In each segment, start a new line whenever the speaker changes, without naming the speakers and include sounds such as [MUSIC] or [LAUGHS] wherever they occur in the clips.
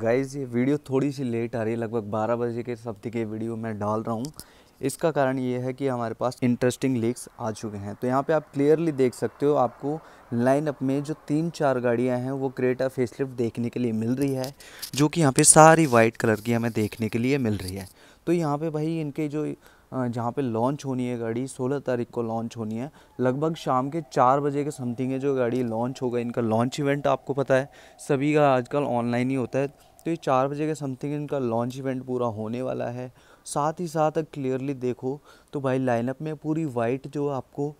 guys ये video थोड़ी सी late आ रही है लगभग 12 बजे के सब्ती के वीडियो मैं डाल रहा हूँ इसका कारण ये है कि हमारे पास इंटरेस्टिंग लीक्स आ चुके हैं तो यहाँ पे आप क्लियरली देख सकते हो आपको लाइनअप में जो तीन चार गाड़ियाँ हैं वो क्रेटा फेसलिफ्ट देखने के लिए मिल रही है जो कि यहाँ पर सारी वाइट कलर की हमें देखने के लिए मिल रही है तो यहाँ पर भाई इनके जो जहाँ पे लॉन्च होनी है गाड़ी 16 तारीख को लॉन्च होनी है लगभग शाम के चार बजे के समथिंग है जो गाड़ी लॉन्च होगा इनका लॉन्च इवेंट आपको पता है सभी का आजकल ऑनलाइन ही होता है तो ये चार बजे के समथिंग इनका लॉन्च इवेंट पूरा होने वाला है साथ ही साथ क्लियरली देखो तो भाई लाइनअप में पूरी वाइट जो आपको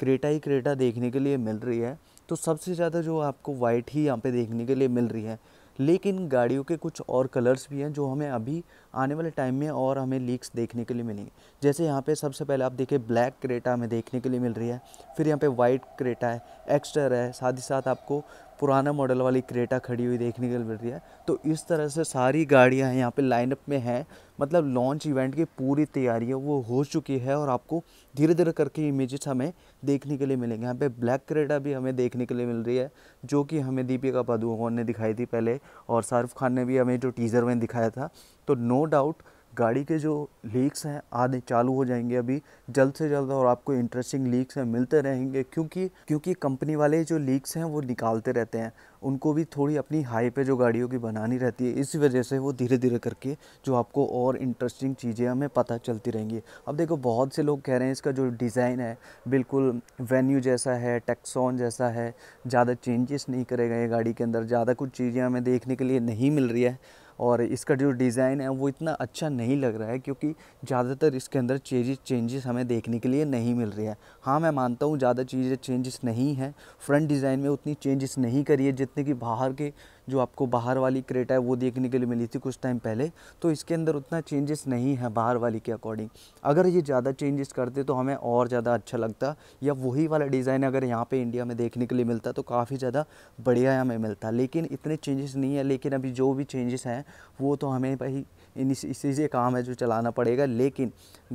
क्रेटा ही क्रेटा देखने के लिए मिल रही है तो सबसे ज़्यादा जो आपको वाइट ही यहाँ पे देखने के लिए मिल रही है लेकिन गाड़ियों के कुछ और कलर्स भी हैं जो हमें अभी आने वाले टाइम में और हमें लीक्स देखने के लिए मिलेंगे जैसे यहाँ पे सबसे पहले आप देखिए ब्लैक क्रेटा हमें देखने के लिए मिल रही है फिर यहाँ पे वाइट क्रेटा है एक्स्टर है साथ ही साथ आपको पुराना मॉडल वाली क्रेटा खड़ी हुई देखने को मिल रही है तो इस तरह से सारी गाड़ियाँ यहाँ पे लाइनअप में हैं मतलब लॉन्च इवेंट की पूरी तैयारियाँ वो हो चुकी है और आपको धीरे धीरे करके इमेजेस हमें देखने के लिए मिलेंगे यहाँ पे ब्लैक क्रेटा भी हमें देखने के लिए मिल रही है जो कि हमें दीपिका पादुकोण ने दिखाई थी पहले और शाहरुख खान ने भी हमें जो टीज़र में दिखाया था तो नो डाउट गाड़ी के जो लीक्स हैं आने चालू हो जाएंगे अभी जल्द से जल्द और आपको इंटरेस्टिंग लीक्स हैं मिलते रहेंगे क्योंकि क्योंकि कंपनी वाले जो लीक्स हैं वो निकालते रहते हैं उनको भी थोड़ी अपनी हाई पे जो गाड़ियों की बनानी रहती है इसी वजह से वो धीरे धीरे करके जो आपको और इंटरेस्टिंग चीज़ें हमें पता चलती रहेंगी अब देखो बहुत से लोग कह रहे हैं इसका जो डिज़ाइन है बिल्कुल वेन्यू जैसा है टेक्सॉन जैसा है ज़्यादा चेंजेस नहीं करेगा ये गाड़ी के अंदर ज़्यादा कुछ चीज़ें हमें देखने के लिए नहीं मिल रही है और इसका जो डिज़ाइन है वो इतना अच्छा नहीं लग रहा है क्योंकि ज़्यादातर इसके अंदर चेंजेस चेंजेस हमें देखने के लिए नहीं मिल रही है हाँ मैं मानता हूँ ज़्यादा चीज़ें चेंजेस नहीं हैं फ्रंट डिज़ाइन में उतनी चेंजेस नहीं करी है जितने कि बाहर के जो आपको बाहर वाली क्रेट है वो देखने के लिए मिली थी कुछ टाइम पहले तो इसके अंदर उतना चेंजेस नहीं है बाहर वाली के अकॉर्डिंग अगर ये ज़्यादा चेंजेस करते तो हमें और ज़्यादा अच्छा लगता या वही वाला डिज़ाइन अगर यहाँ पर इंडिया में देखने के लिए मिलता तो काफ़ी ज़्यादा बढ़िया हमें मिलता लेकिन इतने चेंजेस नहीं है लेकिन अभी जो भी चेंजेस हैं वो तो हमें भाई इन इसी से काम है जो चलाना पड़ेगा लेकिन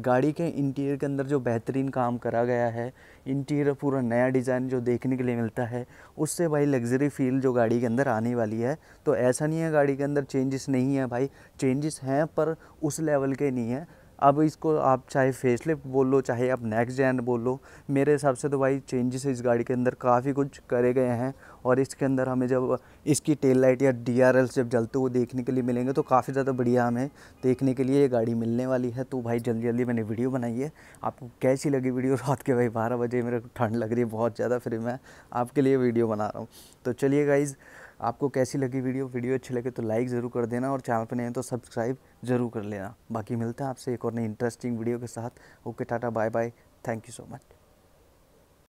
गाड़ी के इंटीरियर के अंदर जो बेहतरीन काम करा गया है इंटीरियर पूरा नया डिज़ाइन जो देखने के लिए मिलता है उससे भाई लग्जरी फील जो गाड़ी के अंदर आने वाली गाड़ी है तो ऐसा नहीं है गाड़ी के अंदर चेंजेस नहीं है भाई चेंजेस हैं पर उस लेवल के नहीं है अब इसको आप चाहे फेसलिफ्ट बोल लो चाहे आप नेक्स्ट जैन बोल लो मेरे हिसाब से तो भाई चेंजेस इस गाड़ी के अंदर काफ़ी कुछ करे गए हैं और इसके अंदर हमें जब इसकी टेल लाइट या डी आर एल जब जलते हुए देखने के लिए मिलेंगे तो काफ़ी ज़्यादा बढ़िया हमें देखने के लिए ये गाड़ी मिलने वाली है तो भाई जल्दी जल्दी मैंने वीडियो बनाई है आपको कैसी लगी वीडियो [LAUGHS] रात के भाई बारह बजे मेरे को ठंड लग रही है बहुत ज़्यादा फिर मैं आपके लिए वीडियो बना रहा हूँ तो चलिए गाइज़ आपको कैसी लगी वीडियो वीडियो अच्छी लगे तो लाइक ज़रूर कर देना और चैनल पर नहीं तो सब्सक्राइब ज़रूर कर लेना बाकी मिलता है आपसे एक और नई इंटरेस्टिंग वीडियो के साथ ओके टाटा bye bye thank you so much